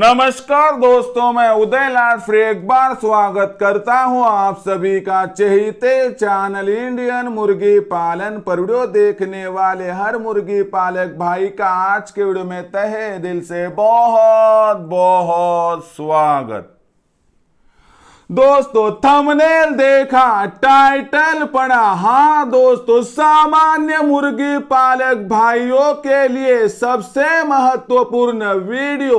नमस्कार दोस्तों मैं उदय लाल फिर एक बार स्वागत करता हूं आप सभी का चहते चैनल इंडियन मुर्गी पालन पर वीडियो देखने वाले हर मुर्गी पालक भाई का आज के वीडियो में तहे दिल से बहुत बहुत स्वागत दोस्तों थंबनेल देखा टाइटल पढ़ा हाँ दोस्तों सामान्य मुर्गी पालक भाइयों के लिए सबसे महत्वपूर्ण वीडियो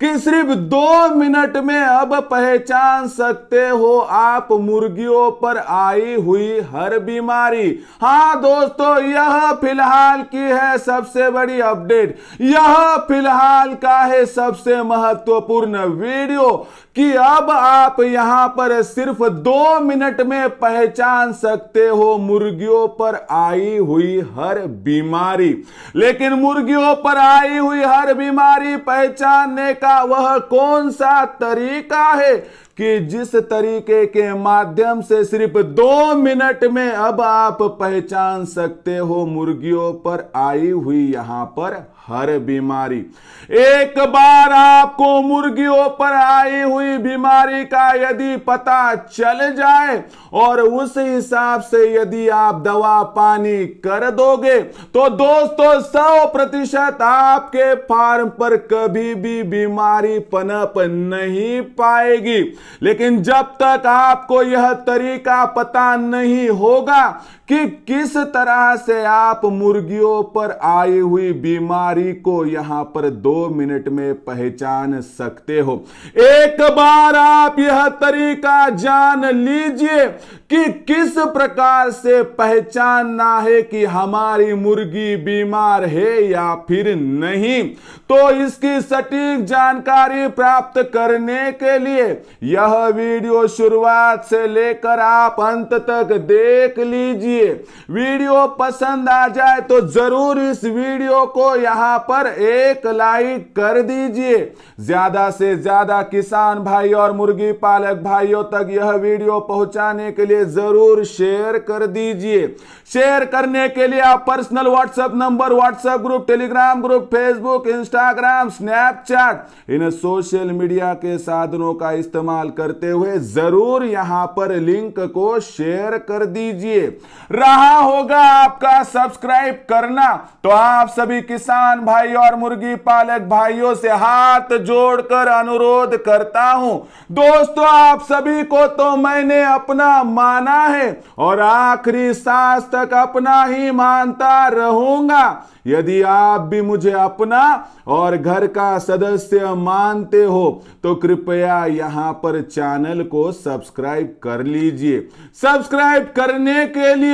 कि सिर्फ दो मिनट में अब पहचान सकते हो आप मुर्गियों पर आई हुई हर बीमारी हाँ दोस्तों यह फिलहाल की है सबसे बड़ी अपडेट यह फिलहाल का है सबसे महत्वपूर्ण वीडियो कि अब आप यहां पर सिर्फ दो मिनट में पहचान सकते हो मुर्गियों पर आई हुई हर बीमारी लेकिन मुर्गियों पर आई हुई हर बीमारी पहचानने का वह कौन सा तरीका है कि जिस तरीके के माध्यम से सिर्फ दो मिनट में अब आप पहचान सकते हो मुर्गियों पर आई हुई यहां पर हर बीमारी एक बार आपको मुर्गियों पर आई हुई बीमारी का यदि पता चल जाए और उस हिसाब से यदि आप दवा पानी कर दोगे तो दोस्तों सौ प्रतिशत आपके फार्म पर कभी भी बीमारी पनप नहीं पाएगी लेकिन जब तक आपको यह तरीका पता नहीं होगा कि किस तरह से आप मुर्गियों पर आई हुई बीमारी को यहां पर दो मिनट में पहचान सकते हो एक बार आप यह तरीका जान लीजिए कि किस प्रकार से पहचानना है कि हमारी मुर्गी बीमार है या फिर नहीं तो इसकी सटीक जानकारी प्राप्त करने के लिए यह वीडियो शुरुआत से लेकर आप अंत तक देख लीजिए कीजिए वीडियो पसंद आ जाए तो जरूर इस वीडियो को यहां पर एक लाइक कर दीजिए ज्यादा से ज्यादा किसान भाई और मुर्गी पालक भाइयों तक यह वीडियो पहुंचाने के लिए जरूर शेयर कर दीजिए शेयर करने के लिए आप personal WhatsApp number WhatsApp group Telegram group Facebook Instagram Snapchat इन सोशल मीडिया के साधनों का इस्तेमाल करते हुए जरूर यहां पर लिंक को शेयर कर दीजिए रहा होगा आपका सब्सक्राइब करना तो आप सभी किसान भाई और मुर्गी पालक भाइयों से हाथ जोड़कर अनुरोध करता हूं दोस्तों आप सभी को तो मैंने अपना माना है और आखिरी सांस तक अपना ही मानता रहूंगा यदि आप भी मुझे अपना और घर का सदस्य मानते हो तो कृपया यहां पर चैनल को सब्सक्राइब कर लीजिए सब्सक्राइब करने के लिए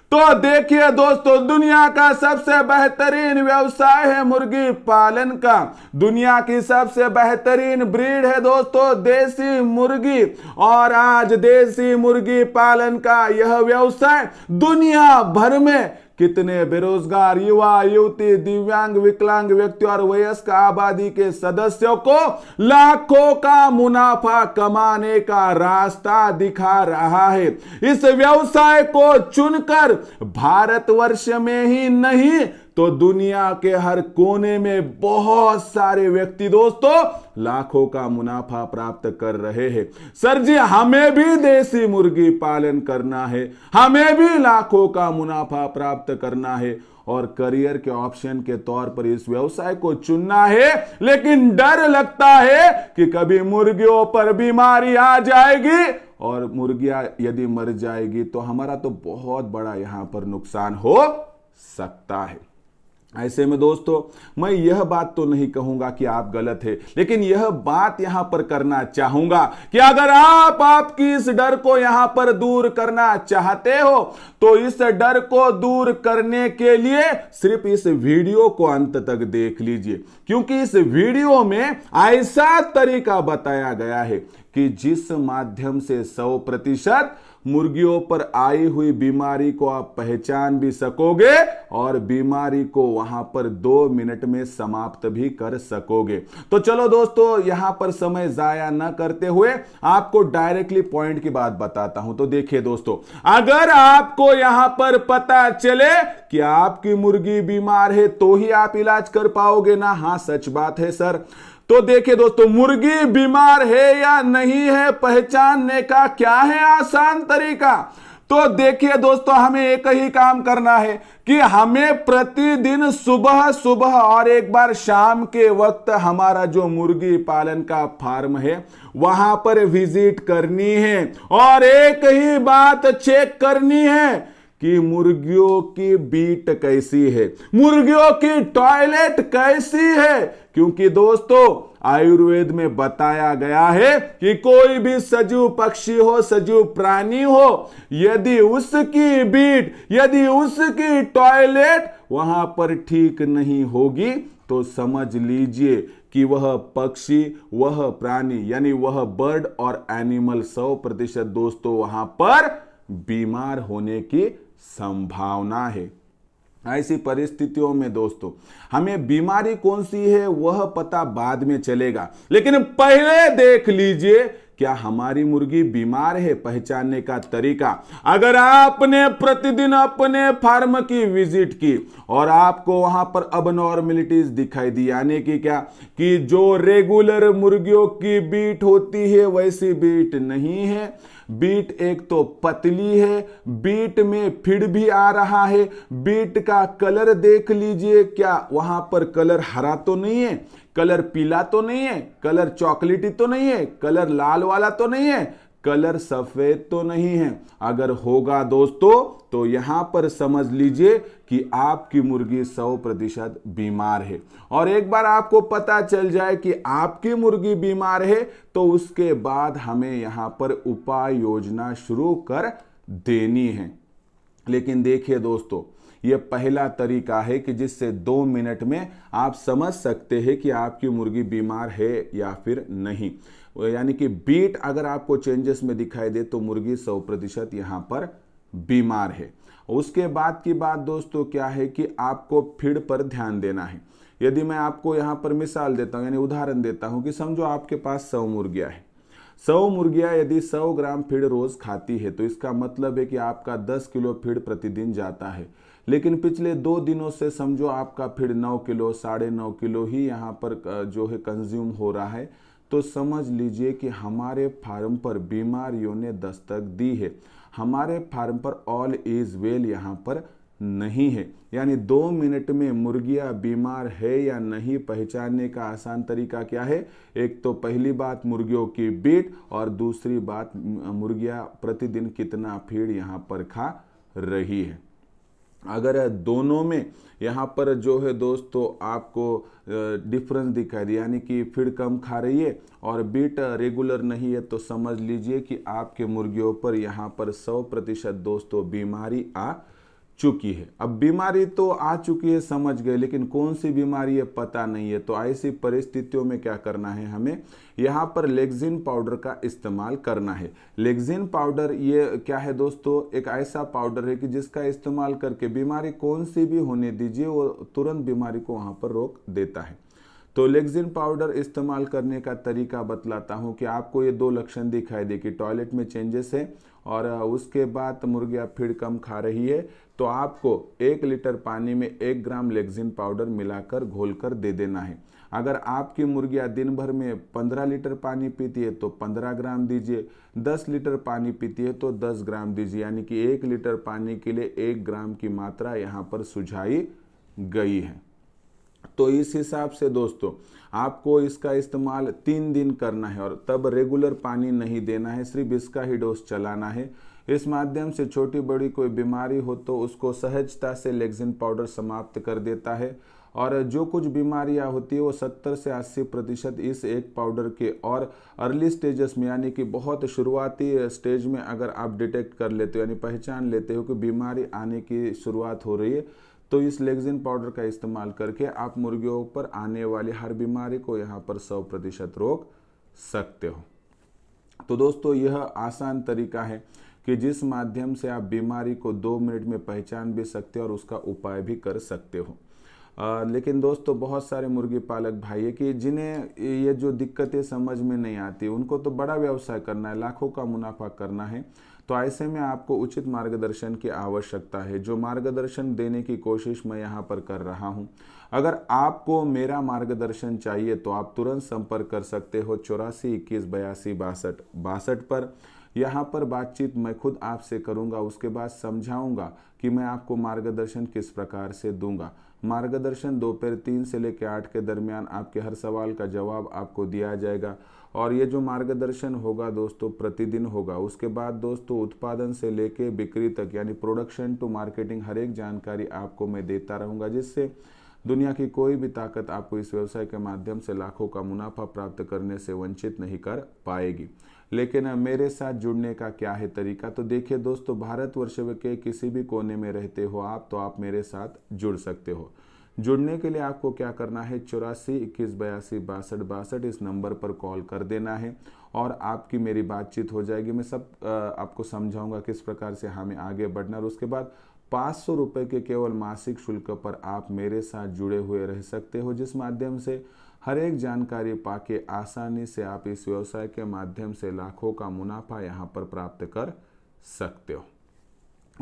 तो देखिए दोस्तों दुनिया का सबसे बेहतरीन व्यवसाय है मुर्गी पालन का दुनिया की सबसे बेहतरीन ब्रीड है दोस्तों देसी मुर्गी और आज देसी मुर्गी पालन का यह व्यवसाय दुनिया भर में कितने बेरोजगार युवा युवती दिव्यांग विकलांग व्यक्ति और वयस्क आबादी के सदस्यों को लाखों का मुनाफा कमाने का रास्ता दिखा रहा है इस व्यवसाय को चुनकर भारतवर्ष में ही नहीं तो दुनिया के हर कोने में बहुत सारे व्यक्ति दोस्तों लाखों का मुनाफा प्राप्त कर रहे हैं सर जी हमें भी देसी मुर्गी पालन करना है हमें भी लाखों का मुनाफा प्राप्त करना है और करियर के ऑप्शन के तौर पर इस व्यवसाय को चुनना है लेकिन डर लगता है कि कभी मुर्गियों पर बीमारी आ जाएगी और मुर्गियां यदि मर जाएगी तो हमारा तो बहुत बड़ा यहां पर नुकसान हो सकता है ऐसे में दोस्तों मैं यह बात तो नहीं कहूंगा कि आप गलत है लेकिन यह बात यहां पर करना चाहूंगा कि अगर आप आपकी इस डर को यहां पर दूर करना चाहते हो तो इस डर को दूर करने के लिए सिर्फ इस वीडियो को अंत तक देख लीजिए क्योंकि इस वीडियो में ऐसा तरीका बताया गया है कि जिस माध्यम से सौ प्रतिशत मुर्गियों पर आई हुई बीमारी को आप पहचान भी सकोगे और बीमारी को वहां पर दो मिनट में समाप्त भी कर सकोगे तो चलो दोस्तों यहां पर समय जाया ना करते हुए आपको डायरेक्टली पॉइंट की बात बताता हूं तो देखिए दोस्तों अगर आपको यहां पर पता चले कि आपकी मुर्गी बीमार है तो ही आप इलाज कर पाओगे ना हाँ सच बात है सर तो देखिए दोस्तों मुर्गी बीमार है या नहीं है पहचानने का क्या है आसान तरीका तो देखिए दोस्तों हमें एक ही काम करना है कि हमें प्रतिदिन सुबह सुबह और एक बार शाम के वक्त हमारा जो मुर्गी पालन का फार्म है वहां पर विजिट करनी है और एक ही बात चेक करनी है कि मुर्गियों की बीट कैसी है मुर्गियों की टॉयलेट कैसी है क्योंकि दोस्तों आयुर्वेद में बताया गया है कि कोई भी सजीव पक्षी हो सजीव प्राणी हो यदि उसकी बीट यदि उसकी टॉयलेट वहां पर ठीक नहीं होगी तो समझ लीजिए कि वह पक्षी वह प्राणी यानी वह बर्ड और एनिमल सौ प्रतिशत दोस्तों वहां पर बीमार होने की संभावना है ऐसी परिस्थितियों में दोस्तों हमें बीमारी कौन सी है वह पता बाद में चलेगा लेकिन पहले देख लीजिए क्या हमारी मुर्गी बीमार है पहचानने का तरीका अगर आपने प्रतिदिन अपने फार्म की विजिट की और आपको वहां पर अबनॉर्मेलिटीज दिखाई दी यानी कि क्या कि जो रेगुलर मुर्गियों की बीट होती है वैसी बीट नहीं है बीट एक तो पतली है बीट में फिर भी आ रहा है बीट का कलर देख लीजिए क्या वहां पर कलर हरा तो नहीं है कलर पीला तो नहीं है कलर चॉकलेटी तो नहीं है कलर लाल वाला तो नहीं है कलर सफेद तो नहीं है अगर होगा दोस्तों तो यहां पर समझ लीजिए कि आपकी मुर्गी 100 प्रतिशत बीमार है और एक बार आपको पता चल जाए कि आपकी मुर्गी बीमार है तो उसके बाद हमें यहां पर उपाय योजना शुरू कर देनी है लेकिन देखिए दोस्तों ये पहला तरीका है कि जिससे दो मिनट में आप समझ सकते हैं कि आपकी मुर्गी बीमार है या फिर नहीं यानी कि बीट अगर आपको चेंजेस में दिखाई दे तो मुर्गी सौ प्रतिशत यहाँ पर बीमार है उसके बाद की बात दोस्तों क्या है कि आपको फीड पर ध्यान देना है यदि मैं आपको यहाँ पर मिसाल देता हूँ यानी उदाहरण देता हूँ कि समझो आपके पास सौ मुर्गिया हैं सौ मुर्गिया यदि सौ ग्राम फीड रोज खाती है तो इसका मतलब है कि आपका दस किलो फीड प्रतिदिन जाता है लेकिन पिछले दो दिनों से समझो आपका फीड नौ किलो साढ़े नौ किलो ही यहाँ पर जो है कंज्यूम हो रहा है तो समझ लीजिए कि हमारे फार्म पर बीमारियों ने दस्तक दी है हमारे फार्म पर ऑल इज वेल यहाँ पर नहीं है यानी दो मिनट में मुर्गियाँ बीमार है या नहीं पहचानने का आसान तरीका क्या है एक तो पहली बात मुर्गियों की बीट और दूसरी बात मुर्गियाँ प्रतिदिन कितना फीड यहाँ पर खा रही है अगर दोनों में यहाँ पर जो है दोस्तों तो आपको डिफरेंस दिखा रही यानी कि फीड कम खा रही है और बीट रेगुलर नहीं है तो समझ लीजिए कि आपके मुर्गियों पर यहाँ पर सौ प्रतिशत दोस्तों बीमारी आ चुकी है अब बीमारी तो आ चुकी है समझ गए लेकिन कौन सी बीमारी है पता नहीं है तो ऐसी परिस्थितियों में क्या करना है हमें यहाँ पर लेग्जिन पाउडर का इस्तेमाल करना है लेग्जिन पाउडर ये क्या है दोस्तों एक ऐसा पाउडर है कि जिसका इस्तेमाल करके बीमारी कौन सी भी होने दीजिए वो तुरंत बीमारी को वहाँ पर रोक देता है तो लेग्जिन पाउडर इस्तेमाल करने का तरीका बतलाता हूँ कि आपको ये दो लक्षण दिखाई दे कि टॉयलेट में चेंजेस है और उसके बाद मुर्गिया फिर कम खा रही है तो आपको एक लीटर पानी में एक ग्राम लेग्जिन पाउडर मिलाकर घोल कर दे देना है अगर आपकी मुर्गियाँ दिन भर में 15 लीटर पानी पीती है तो 15 ग्राम दीजिए 10 लीटर पानी पीती है तो 10 ग्राम दीजिए यानी कि एक लीटर पानी के लिए एक ग्राम की मात्रा यहाँ पर सुझाई गई है तो इस हिसाब से दोस्तों आपको इसका इस्तेमाल तीन दिन करना है और तब रेगुलर पानी नहीं देना है सिर्फ इसका ही डोज चलाना है इस माध्यम से छोटी बड़ी कोई बीमारी हो तो उसको सहजता से लेग्जिन पाउडर समाप्त कर देता है और जो कुछ बीमारियां होती है वो 70 से 80 प्रतिशत इस एक पाउडर के और अर्ली स्टेजेस में यानी कि बहुत शुरुआती स्टेज में अगर आप डिटेक्ट कर लेते हो यानी पहचान लेते हो कि बीमारी आने की शुरुआत हो रही है तो इस लेगजिन पाउडर का इस्तेमाल करके आप मुर्गियों पर आने वाली हर बीमारी को यहाँ पर सौ प्रतिशत रोक सकते हो तो दोस्तों यह आसान तरीका है कि जिस माध्यम से आप बीमारी को दो मिनट में पहचान भी सकते हो और उसका उपाय भी कर सकते हो आ, लेकिन दोस्तों बहुत सारे मुर्गी पालक भाई है कि जिन्हें ये जो दिक्कतें समझ में नहीं आती उनको तो बड़ा व्यवसाय करना है लाखों का मुनाफा करना है तो ऐसे में आपको उचित मार्गदर्शन की आवश्यकता है जो मार्गदर्शन देने की कोशिश मैं यहाँ पर कर रहा हूँ अगर आपको मेरा मार्गदर्शन चाहिए तो आप तुरंत संपर्क कर सकते हो चौरासी इक्कीस बयासी बासठ बासठ पर यहाँ पर बातचीत मैं खुद आपसे करूँगा उसके बाद समझाऊँगा कि मैं आपको मार्गदर्शन किस प्रकार से दूंगा मार्गदर्शन दोपहर तीन से लेकर आठ के दरमियान आपके हर सवाल का जवाब आपको दिया जाएगा और ये जो मार्गदर्शन होगा दोस्तों प्रतिदिन होगा उसके बाद दोस्तों उत्पादन से लेके बिक्री तक यानी प्रोडक्शन टू मार्केटिंग हर एक जानकारी आपको मैं देता रहूँगा जिससे दुनिया की कोई भी ताकत आपको इस व्यवसाय के माध्यम से लाखों का मुनाफा प्राप्त करने से वंचित नहीं कर पाएगी लेकिन मेरे साथ जुड़ने का क्या है तरीका तो देखिए दोस्तों भारतवर्ष के किसी भी कोने में रहते हो आप तो आप मेरे साथ जुड़ सकते हो जुड़ने के लिए आपको क्या करना है चौरासी इक्कीस बयासी बासठ बासठ इस नंबर पर कॉल कर देना है और आपकी मेरी बातचीत हो जाएगी मैं सब आपको समझाऊंगा किस प्रकार से हमें आगे बढ़ना और उसके बाद पाँच सौ रुपये के केवल मासिक शुल्क पर आप मेरे साथ जुड़े हुए रह सकते हो जिस माध्यम से हर एक जानकारी पाके आसानी से आप इस व्यवसाय के माध्यम से लाखों का मुनाफा यहाँ पर प्राप्त कर सकते हो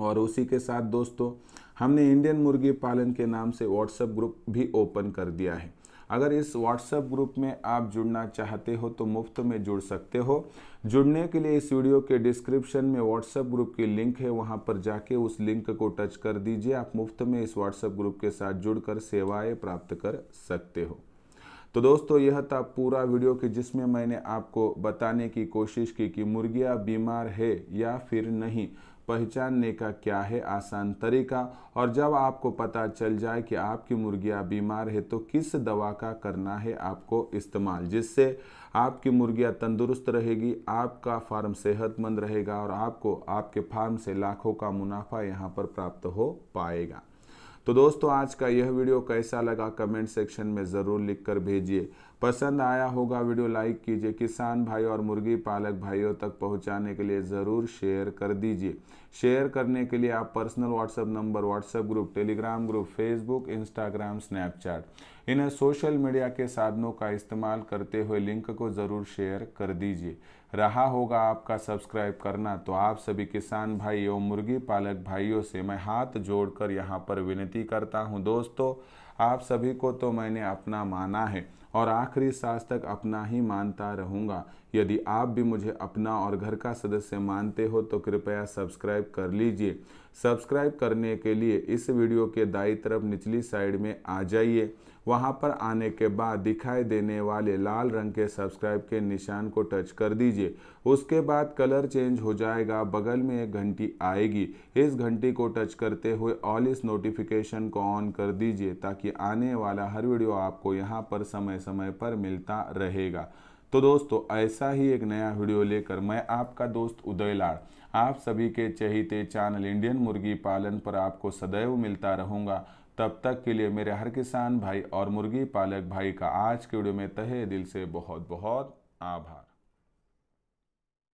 और उसी के साथ दोस्तों हमने इंडियन मुर्गी पालन के नाम से व्हाट्सएप ग्रुप भी ओपन कर दिया है अगर इस व्हाट्सएप ग्रुप में आप जुड़ना चाहते हो तो मुफ्त में जुड़ सकते हो जुड़ने के लिए इस वीडियो के डिस्क्रिप्शन में व्हाट्सएप ग्रुप की लिंक है वहां पर जाके उस लिंक को टच कर दीजिए आप मुफ्त में इस व्हाट्सएप ग्रुप के साथ जुड़कर सेवाएं प्राप्त कर सकते हो तो दोस्तों यह था पूरा वीडियो कि जिसमें मैंने आपको बताने की कोशिश की कि मुर्गियाँ बीमार है या फिर नहीं पहचानने का क्या है आसान तरीका और जब आपको पता चल जाए कि आपकी मुर्गियाँ बीमार है तो किस दवा का करना है आपको इस्तेमाल जिससे आपकी मुर्गियाँ तंदुरुस्त रहेगी आपका फार्म सेहतमंद रहेगा और आपको आपके फार्म से लाखों का मुनाफा यहाँ पर प्राप्त हो पाएगा तो दोस्तों आज का यह वीडियो कैसा लगा कमेंट सेक्शन में ज़रूर लिख कर भेजिए पसंद आया होगा वीडियो लाइक कीजिए किसान भाई और मुर्गी पालक भाइयों तक पहुंचाने के लिए ज़रूर शेयर कर दीजिए शेयर करने के लिए आप personal WhatsApp number WhatsApp group Telegram group Facebook Instagram Snapchat इन सोशल मीडिया के साधनों का इस्तेमाल करते हुए लिंक को ज़रूर शेयर कर दीजिए रहा होगा आपका सब्सक्राइब करना तो आप सभी किसान भाई एवं मुर्गी पालक भाइयों से मैं हाथ जोड़कर यहाँ पर विनती करता हूँ दोस्तों आप सभी को तो मैंने अपना माना है और आखिरी सांस तक अपना ही मानता रहूँगा यदि आप भी मुझे अपना और घर का सदस्य मानते हो तो कृपया सब्सक्राइब कर लीजिए सब्सक्राइब करने के लिए इस वीडियो के दाई तरफ निचली साइड में आ जाइए वहाँ पर आने के बाद दिखाई देने वाले लाल रंग के सब्सक्राइब के निशान को टच कर दीजिए उसके बाद कलर चेंज हो जाएगा बगल में एक घंटी आएगी इस घंटी को टच करते हुए ऑल इस नोटिफिकेशन को ऑन कर दीजिए ताकि आने वाला हर वीडियो आपको यहाँ पर समय समय पर मिलता रहेगा तो दोस्तों ऐसा ही एक नया वीडियो लेकर मैं आपका दोस्त उदय लाड़ आप सभी के चहीते चैनल इंडियन मुर्गी पालन पर आपको सदैव मिलता रहूँगा तब तक के लिए मेरे हर किसान भाई और मुर्गी पालक भाई का आज के वीडियो में तहे दिल से बहुत बहुत आभार